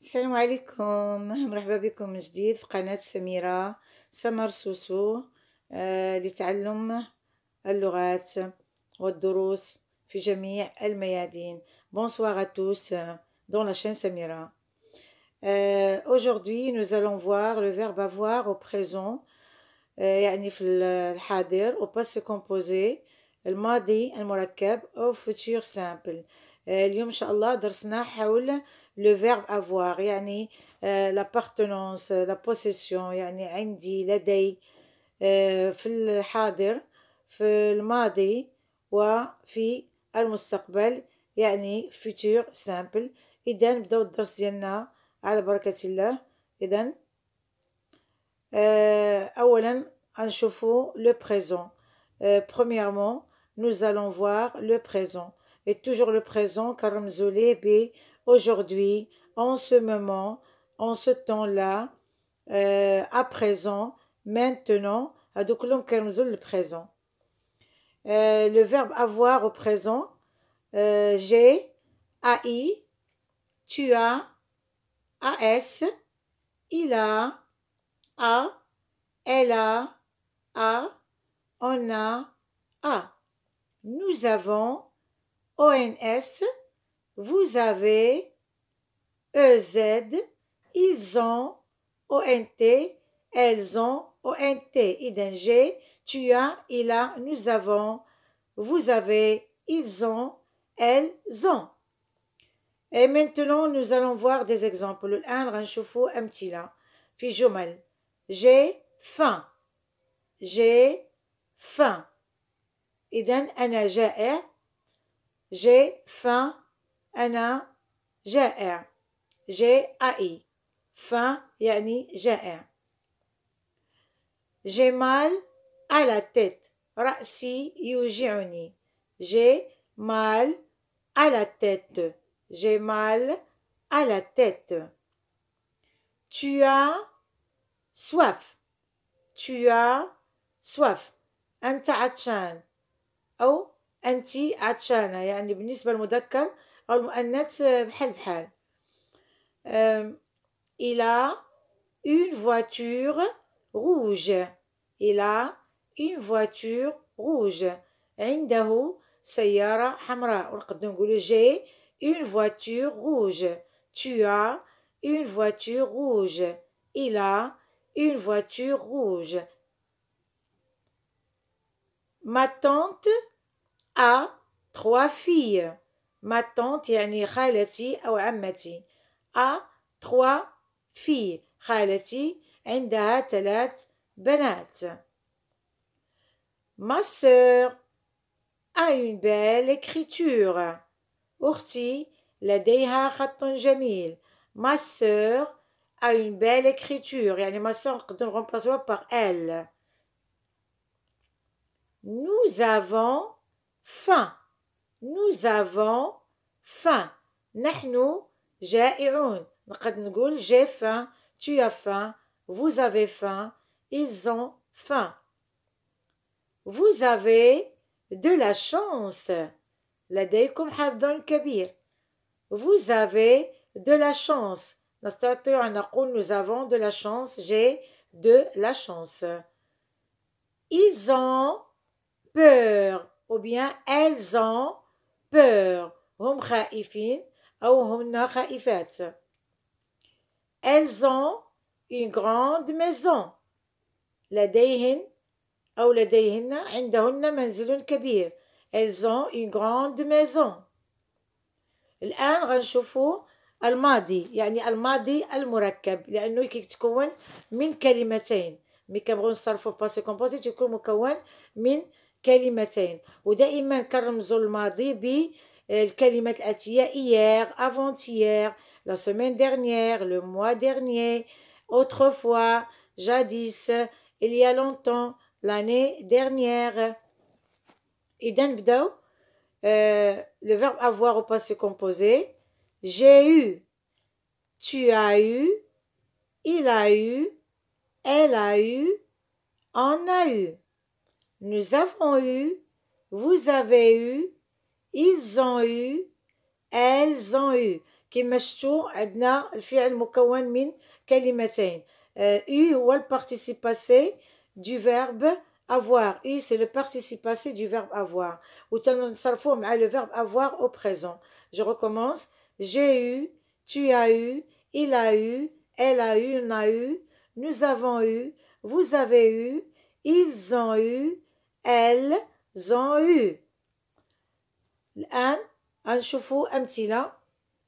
السلام عليكم مرحبا بكم من جديد في قناة سميرة سمر سوسو آه لتعلم اللغات والدروس في جميع الميادين بونسوار à tous dans la شين سميره Euh, Aujourd'hui, nous allons voir le verbe avoir au présent آه، يعني في الحاضر او باس كومبوزي الماضي المركب au futur simple. آه، اليوم إن شاء الله درسنا حول le verbe avoir a euh, l'appartenance euh, la possession يعني عندي لدي في الحاضر في الماضي وفي المستقبل يعني future simple إذا نبداو الدرس ديالنا على بركة الله اذا اولا le présent euh, premièrement nous allons voir le présent et toujours le présent كنرمزو ليه aujourd'hui, en ce moment, en ce temps-là, euh, à présent, maintenant, à le présent. Euh, le verbe avoir au présent, euh, j'ai, ai, tu as, as, il a, a, elle a, a, on a, a. Nous avons, ons, vous avez EZ, ils ont ONT, elles ont ONT, G. tu as, il a, nous avons, vous avez, ils ont, elles ont. Et maintenant, nous allons voir des exemples. Un, J'ai faim. J'ai faim. J'ai faim. أنا جائع جي أي فا يعني جائع جي مال على تيت رأسي يوجعني جي مال على تيت جي مال على à la tête tu as soif tu as soif أنت عطشان أو أنت عطشانة يعني بالنسبة للمذكر il a une voiture rouge il a une voiture rouge une voiture rouge tu as une voiture rouge il a une voiture rouge ma tante a trois filles ma tante yani khalati ou عمتي a trois filles khalati, عندها ثلاث بنات ma sœur a une belle écriture أختي لديها khatun jamil. ma sœur a une belle écriture Yani ma sœur نقدر remplacer par elle nous avons faim nous avons faim. نحن جائعون. j'ai faim, tu as faim, vous avez faim, ils ont faim. Vous avez de la chance. Vous avez de la chance. nous avons de la chance, j'ai de la chance. Ils ont peur ou bien elles ont peur هم خائفين أو هن خائفات Elles ont une grande maison لديهن أو لديهن عندهن منزل كبير Elles ont une grande maison الآن غنشوفوا الماضي يعني الماضي المركب لأنه كيتكون من كلمتين مي كنبغيو نصرفو في باسي كومبوزيت يكون مكون من كلمتين ودائما كرمزوا الماضي بالكلمات hier avant-hier la semaine dernière le mois dernier autrefois jadis il y a longtemps l'année dernière et نبداو le verbe avoir au passé composé j'ai eu tu as eu il a eu elle a eu on a eu nous avons eu, vous avez eu, ils ont eu, elles ont eu. كما شفتوا عندنا الفعل مكون من كلمتين eu le participe passé du verbe avoir eu c'est le participe passé du verbe avoir ou le verbe avoir au présent je recommence j'ai eu tu as eu il a eu elle a eu on a eu nous avons eu vous avez eu ils ont eu elles ont eu. un petit là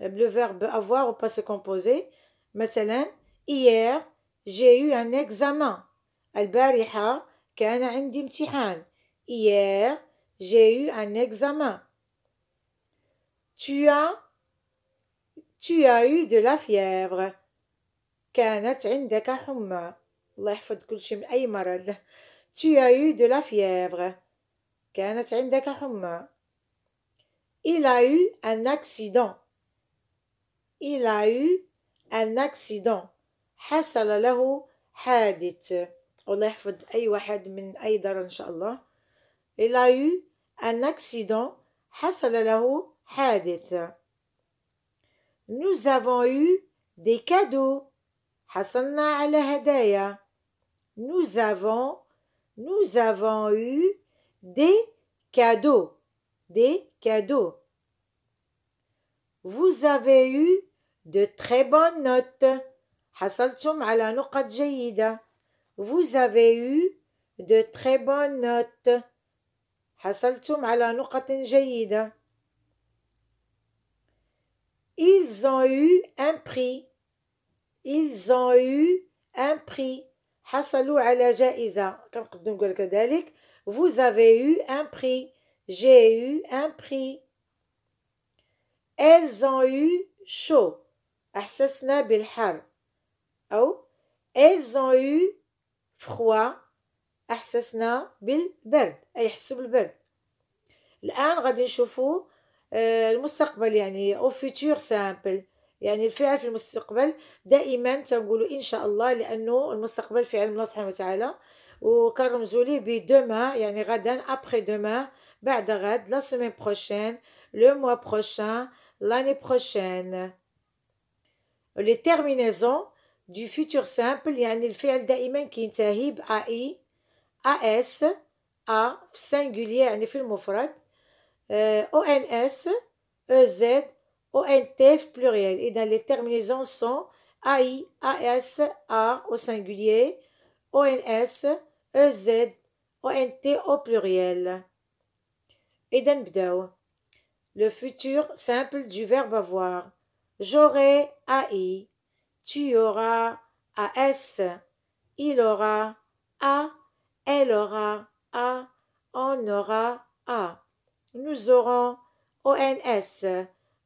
le verbe avoir au passé composé مثلا hier j'ai eu un examen البارحة كان عندي امتحان hier j'ai eu un examen tu as tu as eu de la fièvre كانت عندك حمى الله يحفظ كل شيء من أي مرض tu as eu de la fièvre. de la Il a eu un accident. Il a eu un accident. حصل له حادث. الله يحفظ أي واحد من أي دار إن شاء الله. Il a eu un accident. حصل له حادث. Nous avons eu des cadeaux. حصلنا على هدايا. Nous avons nous avons eu des cadeaux, des cadeaux. Vous avez eu de très bonnes notes. Vous avez eu de très bonnes notes. Ils ont eu un prix. Ils ont eu un prix vous avez eu un prix j'ai eu un prix elles ont eu chaud أحسسنا بالحر elles ont eu froid أحسسنا بالبرد أي حسوا بالبرد الآن غادي futur simple يعني الفعل في المستقبل دائما تنقولوا ان شاء الله لانه المستقبل في علم الله سبحانه وتعالى وكرمزوا ليه بدوما يعني غدا ابخي دوما بعد غد لا سومين بروشين لو موا بروشين لاني بروشين لي تيرمينيزون دو فيتور سامبل يعني الفعل دائما كينتهي ب اي ا اس ا في سينغولير يعني في المفرد او ان اس او زد ONTF pluriel et dans les terminaisons sont AI, AS, A au singulier, ONS, EZ, ONT au pluriel. Et le futur simple du verbe avoir. J'aurai AI, tu auras AS, il aura A, elle aura A, on aura A. Nous aurons ONS.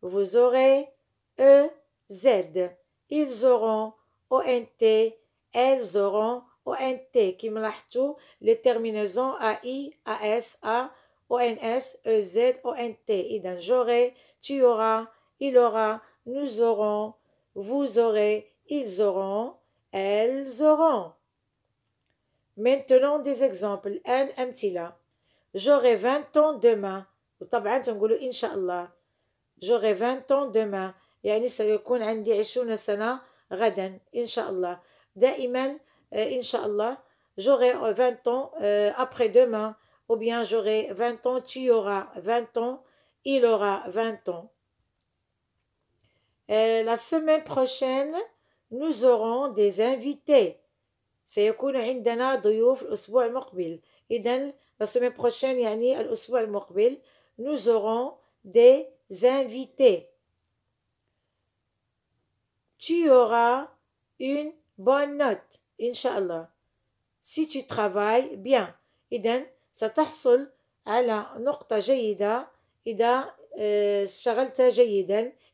Vous aurez E, Z. Ils auront ONT. Elles auront ONT. Qui les terminaisons A, I, A, S, A, ONS, EZ, ONT. Et dans j'aurai, tu auras, il aura, nous aurons, vous aurez, ils auront, elles auront. Maintenant, des exemples. là. J'aurai 20 ans demain j'aurai 20 ans demain يعني سيكون عندي 20 سنة غدا إن شاء الله دائما إن شاء الله j'aurai 20 euh, ans euh, après demain ou bien j'aurai 20 ans tu auras 20 ans il aura 20 ans la semaine prochaine nous aurons des invités سيكون عندنا ضيوف الأسبوع المقبل إذن, la semaine prochaine يعني الأسبوع المقبل nous aurons des invités. Tu auras une bonne note, Inshallah, si tu travailles bien. Et une جيدة إذا اشتغلت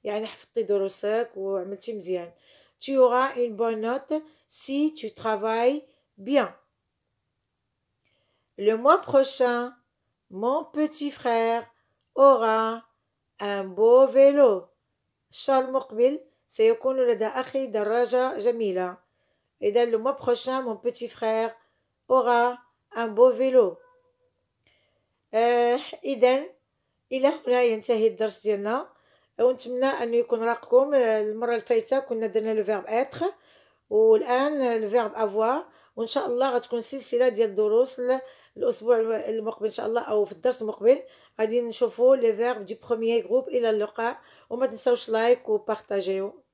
et حفظتي دروسك وعملتي tu auras une bonne note si tu travailles bien. Le mois prochain, mon petit frère aura un beau vélo. الشهر المقبل سيكون لدى أخي دراجة جميلة. إذا لو mois prochain mon petit frère aura un beau vélo. آه إذا إلى هنا ينتهي الدرس ديالنا ونتمنى أنه يكون راقكم المرة الفايتة كنا درنا لو فيرب إتر والآن الفيرب أفوار وإن شاء الله غتكون سلسلة ديال الدروس الاسبوع المقبل ان شاء الله او في الدرس المقبل غادي نشوفوا لي فيرب دي بروميير جروب الى اللقاء وما تنساوش لايك وبارطاجيو